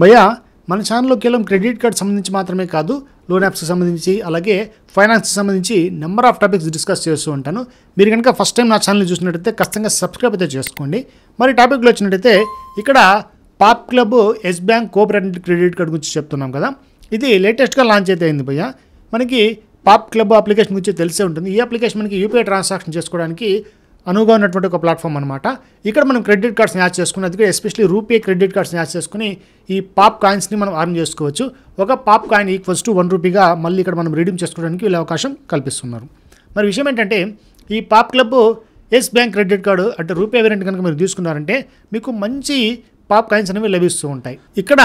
భయ్యా మన ఛానల్లో కేవలం క్రెడిట్ కార్డ్ సంబంధించి మాత్రమే కాదు లోన్ యాప్స్కి సంబంధించి అలాగే ఫైనాన్స్కి సంబంధించి నెంబర్ ఆఫ్ టాపిక్స్ డిస్కస్ చేస్తూ ఉంటాను మీరు కనుక ఫస్ట్ టైం నా ఛానల్ చూసినట్టయితే ఖచ్చితంగా సబ్స్క్రైబ్ అయితే చేసుకోండి మరి టాపిక్లో వచ్చినట్టయితే ఇక్కడ Pop Club Yes bank cooperative credit card గురించి చెప్తున్నాం కదా ఇది లేటెస్ట్గా లాంచ్ అయితే అయింది భయ్య మనకి పాప్ క్లబ్ అప్లికేషన్ గురించి తెలిసే ఉంటుంది ఈ అప్లికేషన్ మనకి యూపీఐ ట్రాన్సాక్షన్ చేసుకోవడానికి అనువుగా ఉన్నటువంటి ఒక ప్లాట్ఫామ్ అనమాట ఇక్కడ మనం క్రెడిట్ కార్డ్స్ మ్యాచ్ చేసుకున్నది especially RuPay credit cards match చేసుకుని ఈ పాప్ కాయిన్స్ని మనం అర్న్ చేసుకోవచ్చు ఒక pop coin equals to one రూపీగా మళ్ళీ ఇక్కడ మనం రిడీమ్ చేసుకోవడానికి వీళ్ళ అవకాశం కల్పిస్తున్నారు మరి విషయం ఏంటంటే ఈ Pop Club Yes bank credit card అంటే రూపే వేరియంట్ కనుక మీరు తీసుకున్నారంటే మీకు మంచి పాప్ కాయిన్స్ అనేవి లభిస్తూ ఉంటాయి ఇక్కడ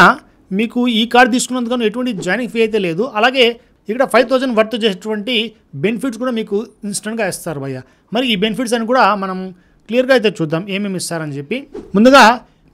మీకు ఈ కార్డు తీసుకున్నందుకు ఎటువంటి జాయినింగ్ ఫీ అయితే లేదు అలాగే ఇక్కడ ఫైవ్ థౌజండ్ వర్త్ చేసేటువంటి బెనిఫిట్స్ కూడా మీకు ఇన్స్టెంట్గా ఇస్తారు భయ్య మరి ఈ బెనిఫిట్స్ అని కూడా మనం క్లియర్గా అయితే చూద్దాం ఏమేమి ఇస్తారని చెప్పి ముందుగా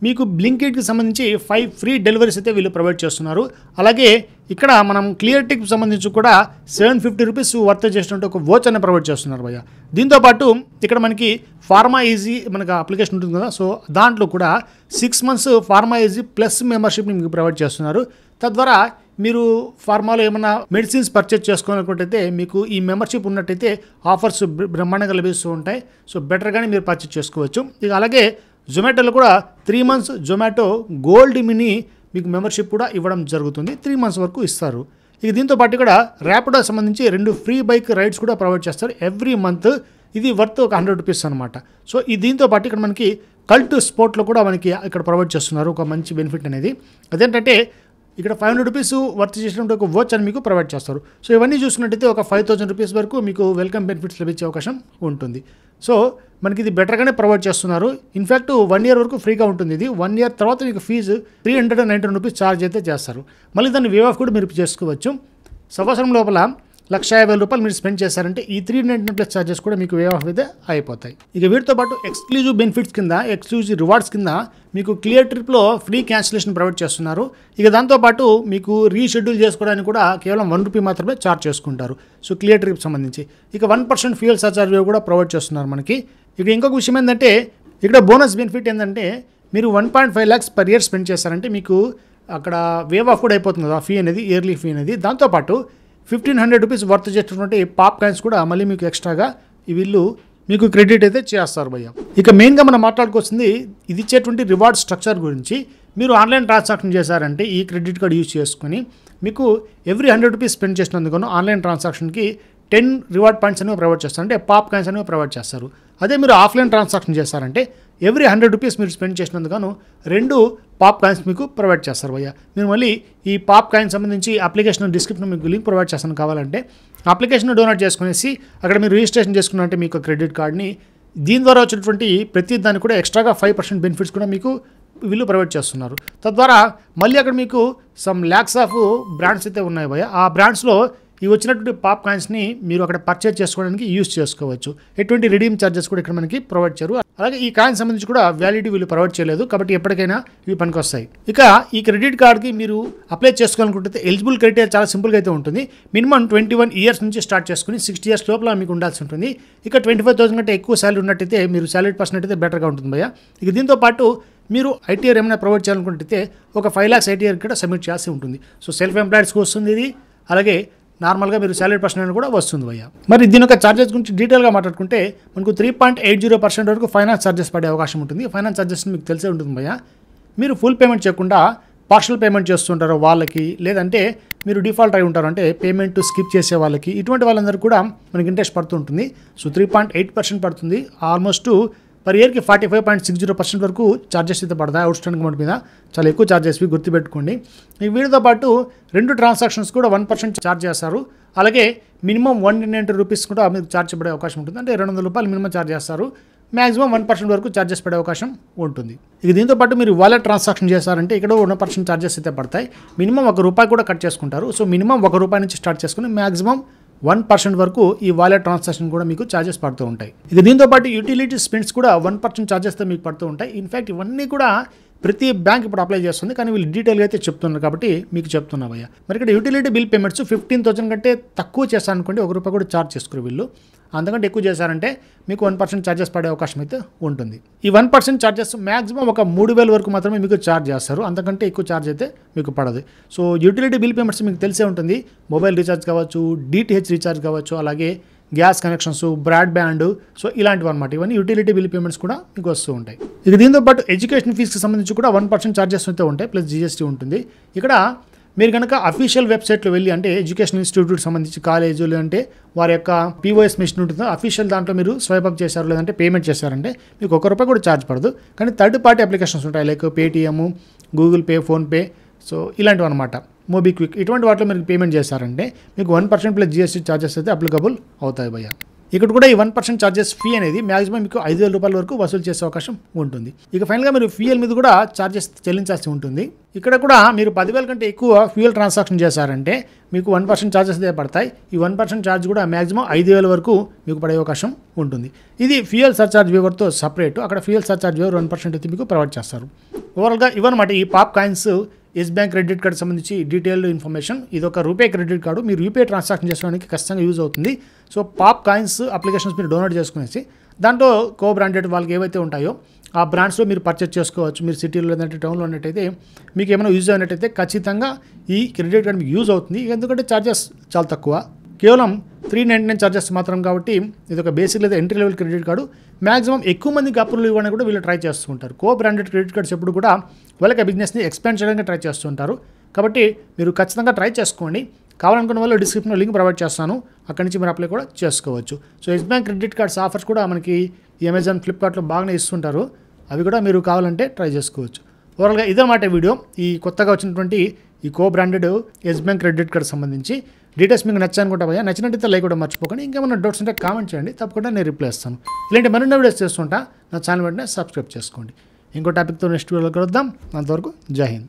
మీకు బ్లింకెట్కి సంబంధించి ఫైవ్ ఫ్రీ డెలివరీస్ అయితే వీళ్ళు ప్రొవైడ్ చేస్తున్నారు అలాగే ఇక్కడ మనం క్లియర్ సంబంధించి కూడా సెవెన్ ఫిఫ్టీ రూపీస్ వర్త్ చేసినట్టు ఒక వోచ్ అనే ప్రొవైడ్ చేస్తున్నారు భయ్య దీంతోపాటు ఇక్కడ మనకి ఫార్మా ఈజీ మనకు అప్లికేషన్ ఉంటుంది కదా సో దాంట్లో కూడా six months PharmEasy plus మెంబర్షిప్ని మీకు ప్రొవైడ్ చేస్తున్నారు తద్వారా మీరు ఫార్మాలో ఏమైనా మెడిసిన్స్ పర్చేజ్ చేసుకోవాలనుకుంటే మీకు ఈ మెంబర్షిప్ ఉన్నట్టయితే ఆఫర్స్ బ్రహ్మాండంగా లభిస్తూ ఉంటాయి సో బెటర్గానే మీరు పర్చేజ్ చేసుకోవచ్చు ఇక అలాగే జొమాటోలో కూడా three months Zomato gold mini మీకు మెంబర్షిప్ కూడా ఇవ్వడం జరుగుతుంది త్రీ మంత్స్ వరకు ఇస్తారు ఇక దీంతో పాటు కూడా ర్యాపిడో సంబంధించి రెండు ఫ్రీ బైక్ రైడ్స్ కూడా ప్రొవైడ్ చేస్తారు ఎవ్రీ మంత్ ఇది వర్త్ ఒక హండ్రెడ్ రూపీస్ అనమాట సో ఈ దీంతో పాటు ఇక్కడ మనకి కల్ట్ స్పోర్ట్లో కూడా మనకి ఇక్కడ ప్రొవైడ్ చేస్తున్నారు ఒక మంచి బెనిఫిట్ అనేది అదేంటంటే ఇక్కడ ఫైవ్ హండ్రెడ్ రూపీస్ వర్త్ చేసినటువంటి ఒక అని మీకు ప్రొవైడ్ చేస్తారు సో ఇవన్నీ చూసినట్టయితే ఒక ఫైవ్ థౌసండ్ రూపీస్ వరకు మీకు వెల్కమ్ బెనిఫిట్స్ లభించే అవకాశం ఉంటుంది సో మనకి ఇది బెటర్గానే ప్రొవైడ్ చేస్తున్నారు ఇన్ఫ్యాక్ట్ వన్ ఇయర్ వరకు ఫ్రీగా ఉంటుంది ఇది వన్ ఇయర్ తర్వాత మీకు fee three hundred and ninety rupees charge అయితే చేస్తారు మళ్ళీ దాన్ని వే ఆఫ్ కూడా మీరు చేసుకోవచ్చు సంవత్సరం లోపల లక్ష యాభై రూపాయలు మీరు స్పెండ్ చేశారంటే ఈ త్రీ నైన్టీ ప్లస్ ఛార్జెస్ కూడా మీకు వే ఆఫ్ అయితే అయిపోతాయి ఇక వీటితో పాటు ఎక్స్క్లూజివ్ బెనిఫిట్స్ కింద ఎక్స్క్లూజివ్ రివార్డ్స్ కింద మీకు క్లియర్ ట్రిప్లో ఫ్రీ క్యాన్సిలేషన్ ప్రొవైడ్ చేస్తున్నారు ఇక దాంతోపాటు మీకు రీషెడ్యూల్ చేసుకోవడానికి కూడా కేవలం వన్ రూపీ మాత్రమే ఛార్జ్ చేసుకుంటారు సో క్లియర్ ట్రిప్ సంబంధించి ఇక వన్ పర్సెంట్ ఫ్యూయల్ సర్చార్జ్ కూడా ప్రొవైడ్ చేస్తున్నారు మనకి ఇక ఇంకొక విషయం ఏంటంటే ఇక్కడ బోనస్ బెనిఫిట్ ఏంటంటే మీరు one point five lakhs per year spend చేశారంటే మీకు అక్కడ వేవ్ ఆఫ్ కూడా అయిపోతుంది కదా ఫీ అనేది ఇయర్లీ ఫీ అనేది దాంతోపాటు ఫిఫ్టీన్ హండ్రెడ్ రూపీస్ వర్త్ చేసినటువంటి పాప్ కాయిన్స్ కూడా మళ్ళీ మీకు ఎక్స్ట్రాగా ఈ వీళ్ళు మీకు క్రెడిట్ అయితే చేస్తారు భయ్య ఇక మెయిన్గా మనం మాట్లాడుకొస్తుంది ఇది ఇచ్చేటువంటి రివార్డ్ స్ట్రక్చర్ గురించి మీరు ఆన్లైన్ ట్రాన్సాక్షన్ చేశారంటే ఈ క్రెడిట్ కార్డ్ యూజ్ చేసుకుని మీకు ఎవ్రీ హండ్రెడ్ రూపీస్ స్పెండ్ చేసినందుకు ఆన్లైన్ ట్రాన్సాక్షన్కి టెన్ రివార్డ్ పాయింట్స్ అనేవి ప్రొవైడ్ చేస్తారు అంటే పాప్ కాయిన్స్ అనేవి ప్రొవైడ్ చేస్తారు అదే మీరు ఆఫ్లైన్ ట్రాన్సాక్షన్ చేశారంటే ఎవ్రీ హండ్రెడ్ రూపీస్ మీరు స్పెండ్ చేసినందుకు రెండు పాప్ కాయిన్స్ మీకు ప్రొవైడ్ చేస్తారు భయ్య నేను మళ్ళీ ఈ పాప్ కాయిన్ సంబంధించి అప్లికేషన్ డిస్క్రిప్షన్ మీకు లింక్ ప్రొవైడ్ చేస్తాను కావాలంటే అప్లికేషన్ డోనేట్ చేసుకునేసి అక్కడ మీరు రిజిస్ట్రేషన్ చేసుకున్నట్టే మీకు క్రెడిట్ కార్డ్ని దీని ద్వారా వచ్చినటువంటి ప్రతి దానికి కూడా ఎక్స్ట్రాగా ఫైవ్ పర్సెంట్ బెనిఫిట్స్ కూడా మీకు వీళ్ళు ప్రొవైడ్ చేస్తున్నారు తద్వారా మళ్ళీ అక్కడ మీకు సమ్ ల్యాక్స్ ఆఫ్ బ్రాండ్స్ అయితే ఉన్నాయి భయ ఆ బ్రాండ్స్లో ఈ వచ్చినటువంటి పాప్ కాయిన్స్ని మీరు అక్కడ పర్చేజ్ చేసుకోవడానికి యూస్ చేసుకోవచ్చు ఎటువంటి రిడీమ్ ఛార్జెస్ కూడా ఇక్కడ మనకి ప్రొవైడ్ చేయరు అలాగే ఈ కాయిన్ సంబంధించి కూడా వ్యాలిడిటీ వీళ్ళు ప్రొవైడ్ చేయలేదు కాబట్టి ఎప్పటికైనా ఇవి పనికొస్తాయి ఇక ఈ క్రెడిట్ కార్డ్కి మీరు అప్లై చేసుకోవాలనుకుంటే ఎలిజిబుల్ క్రైటీరియా చాలా సింపుల్గా అయితే ఉంటుంది మినిమం ట్వంటీ వన్ ఇయర్స్ నుంచి స్టార్ట్ చేసుకుని సిక్స్టీ ఇయర్స్ లోపల మీకు ఉండాల్సి ఉంటుంది ఇక ట్వంటీ ఫైవ్ థౌసండ్ కంటే ఎక్కువ శాలరీ ఉన్నట్టయితే మీరు శాలరీ పర్సన్ అయితే బెటర్గా ఉంటుంది భయ్య ఇక దీంతో పాటు మీరు ఐటీఆర్ ఏమైనా ప్రొవైడ్ చేయాలనుకుంటే ఒక ఫైవ్ ల్యాక్స్ ఐటీఆర్ కూడా సబ్మిట్ చేయాల్సి ఉంటుంది సో సెల్ఫ్ ఎంప్లాయీస్కి వస్తుంది ఇది అలాగే నార్మల్గా మీరు సాలరీ అని కూడా వస్తుంది భయ్య మరి దీని యొక్క ఛార్జెస్ గురించి డీటెయిల్గా మాట్లాడుకుంటే మనకు three point eight zero percent వరకు ఫైనాన్స్ ఛార్జెస్ పడే అవకాశం ఉంటుంది ఫైనాన్స్ ఛార్జెస్ మీకు తెలిసే ఉంటుంది భయ్య మీరు ఫుల్ పేమెంట్ చేయకుండా పార్షల్ పేమెంట్ చేస్తుంటారు వాళ్ళకి లేదంటే మీరు డిఫాల్ట్ అయి ఉంటారు అంటే పేమెంట్ స్కిప్ చేసే వాళ్ళకి ఇటువంటి వాళ్ళందరూ కూడా మనకి ఇంట్రెస్ట్ పడుతుంటుంది so three point eight percent పడుతుంది ఆల్మోస్ట్ పర్ ఇయర్కి forty five point six zero percent వరకు ఛార్జెస్ అయితే పడతాయి అవుట్ స్టాండింగ్ అమౌంట్ మీద చాలా ఎక్కువ ఛార్జెస్ గుర్తుపెట్టుకోండి ఈ వీటితో పాటు రెండు ట్రాన్సాక్షన్స్ కూడా వన్ పర్సెంట్ ఛార్జ్ చేస్తారు అలాగే మినిమం వన్ నైంటీ రూపీస్ కూడా మీకు ఛార్జ్ పడే అవకాశం ఉంటుంది అంటే రెండు వందల రూపాయలు మినిమం ఛార్జ్ చేస్తారు మాక్సిమం వన్ పర్సెంట్ వరకు ఛార్జెస్ పడే అవకాశం ఉంటుంది ఇక దీంతో పాటు మీరు వాలెట్ ట్రాన్సాక్షన్ చేశారంటే ఇక్కడ వన్ పర్సెంట్ ఛార్జెస్ అయితే పడతాయి మినిమం ఒక రూపాయి కూడా కట్ చేసుకుంటారు సో మినిమం ఒక రూపాయి నుంచి స్టార్ట్ చేసుకుని మాక్సిమం వన్ పర్సెంట్ వరకు ఈ వాలెట్ ట్రాన్సాక్షన్ కూడా మీకు ఛార్జెస్ పడుతూ ఉంటాయి ఇక దీంతో పాటు యూటిలిటీ స్పెండ్స్ కూడా వన్ పర్సెంట్ ఛార్జెస్తో మీకు పడుతూ ఉంటాయి ఇన్ఫ్యాక్ట్ ఇవన్నీ కూడా ప్రతి బ్యాంక్ ఇప్పుడు అప్లై చేస్తుంది కానీ వీళ్ళు డీటెయిల్గా అయితే చెప్తున్నారు కాబట్టి మీకు భయ్య మరి ఇక్కడ utility bill payments fifteen thousand కంటే తక్కువ చేస్తాను అనుకోండి ఒక రూపాయి కూడా ఛార్జ్ చేసుకోరు వీళ్ళు అంతకంటే ఎక్కువ చేశారంటే మీకు వన్ పర్సెంట్ ఛార్జెస్ పడే అవకాశం అయితే ఉంటుంది ఈ వన్ పర్సెంట్ ఛార్జెస్ మ్యాక్సిమం ఒక మూడు వేల వరకు మాత్రమే మీకు ఛార్జ్ చేస్తారు అంతకంటే ఎక్కువ ఛార్జ్ అయితే మీకు పడదు సో యూటిలిటీ బిల్ పేమెంట్స్ మీకు తెలిసే ఉంటుంది మొబైల్ రీఛార్జ్ కావచ్చు డిటిహెచ్ రీఛార్జ్ కావచ్చు అలాగే గ్యాస్ కనెక్షన్స్ బ్రాడ్బ్యాండ్ సో ఇలాంటివి అనమాట ఇవన్నీ యూటిలిటీ బిల్ పేమెంట్స్ కూడా మీకు వస్తూ ఉంటాయి ఇక దీంతో పాటు ఎడ్యుకేషన్ ఫీజుకి సంబంధించి కూడా వన్ పర్సెంట్ ఛార్జెస్ అయితే ఉంటాయి ప్లస్ జీఎస్టీ ఉంటుంది ఇక్కడ మీరు కనుక అఫీషియల్ వెబ్సైట్లో వెళ్ళి అంటే ఎడ్యుకేషన్ ఇన్స్టిట్యూట్ సంబంధించి కాలేజీలు అంటే వారి యొక్క పీఓఎస్ మిషన్ ఉంటుందో అఫీషియల్ దాంట్లో మీరు స్వైప్ అప్ చేశారు లేదంటే పేమెంట్ చేశారంటే మీకు ఒక రూపాయి కూడా ఛార్జ్ పడదు కానీ థర్డ్ పార్టీ అప్లికేషన్స్ ఉంటాయి like Paytm Google Pay PhonePe so ఇలాంటివి అనమాట మోబిక్విక్ ఇటువంటి వాటిలో మీరు పేమెంట్ చేశారంటే మీకు one percent plus GST charges అయితే అప్లికబుల్ అవుతాయి భయ్యా ఇక్కడ కూడా ఈ వన్ పర్సెంట్ ఛార్జెస్ ఫీ అనేది మాక్సిమం మీకు ఐదు వేల రూపాయల వరకు వసూలు చేసే అవకాశం ఉంటుంది ఇక ఫైనల్గా మీరు ఫ్యూయల్ మీద కూడా ఛార్జెస్ చెల్లించాల్సి ఉంటుంది ఇక్కడ కూడా మీరు పదివేల కంటే ఎక్కువ ఫ్యూయల్ ట్రాన్సాక్షన్ చేశారంటే మీకు వన్ పర్సెంట్ ఛార్జెస్ పడతాయి ఈ వన్ పర్సెంట్ ఛార్జ్ కూడా మ్యాక్సిమం ఐదు వేల వరకు మీకు పడే అవకాశం ఉంటుంది ఇది ఫ్యూయల్ సర్చార్జ్ వ్యూవర్తో సపరేట్ అక్కడ fuel surcharge waiver one percent అయితే మీకు ప్రొవైడ్ చేస్తారు ఓవరాల్గా ఇవన్నమాట ఈ pop coins Yes bank credit card సంబంధించి డీటెయిల్డ్ ఇన్ఫర్మేషన్ ఇది ఒక రూపే క్రెడిట్ కార్డు మీరు యూపీఐ ట్రాన్సాక్షన్ చేసుకోవడానికి ఖచ్చితంగా యూజ్ అవుతుంది సో పాప్ కాయిన్స్ అప్లికేషన్స్ మీరు డౌన్లోడ్ చేసుకునేసి దాంట్లో కో బ్రాండెడ్ వాళ్ళకి ఏవైతే ఉంటాయో ఆ బ్రాండ్స్లో మీరు పర్చేస్ చేసుకోవచ్చు మీరు సిటీలో లేదంటే టౌన్లో ఉన్నట్టయితే మీకు ఏమైనా యూజ్ అయినట్టయితే ఖచ్చితంగా ఈ క్రెడిట్ కార్డ్ మీకు యూజ్ అవుతుంది ఎందుకంటే ఛార్జెస్ చాలా తక్కువ కేవలం త్రీ నైంటీ నైన్ ఛార్జెస్ మాత్రం కాబట్టి ఇది ఒక బేసిక్ లేదా entry level credit card maximum ఎక్కువ మందికి అప్రూవల్ ఇవ్వడానికి కూడా వీళ్ళు ట్రై చేస్తుంటారు కో బ్రాండెడ్ క్రెడిట్ కార్డ్స్ ఎప్పుడు కూడా వాళ్ళకి బిజినెస్ని ఎక్స్పాండ్ చేయడానికి ట్రై చేస్తుంటారు కాబట్టి మీరు ఖచ్చితంగా ట్రై చేసుకోండి కావాలనుకున్న వాళ్ళు డిస్క్రిప్షన్లో లింక్ ప్రొవైడ్ చేస్తాను అక్కడి నుంచి మీరు అప్లై కూడా చేసుకోవచ్చు so Yes bank credit cards offers కూడా మనకి అమెజాన్ ఫ్లిప్కార్ట్లో బాగానే ఇస్తుంటారు అవి కూడా మీరు కావాలంటే ట్రై చేసుకోవచ్చు ఓవరాల్గా ఇదన్నమాట వీడియో ఈ కొత్తగా వచ్చినటువంటి ఈ co branded Yes bank credit card సంబంధించి డీటెయిల్స్ మీకు నచ్చానుకుంటా పోయా నచ్చినట్టయితే లైక్ కూడా మర్చిపోకండి ఇంకేమైనా డౌట్స్ ఉంటే కామెంట్ చేయండి తప్పకుండా నేను రిప్లై ఇస్తాను ఇలాంటి మరిన్ని వీడియోస్ చేస్తుంటా నా ఛానల్ వెంటనే సబ్స్క్రైబ్ చేసుకోండి ఇంకో టాపిక్తో నెక్స్ట్ వీడియోలో కలుద్దాం అంతవరకు జై హింద్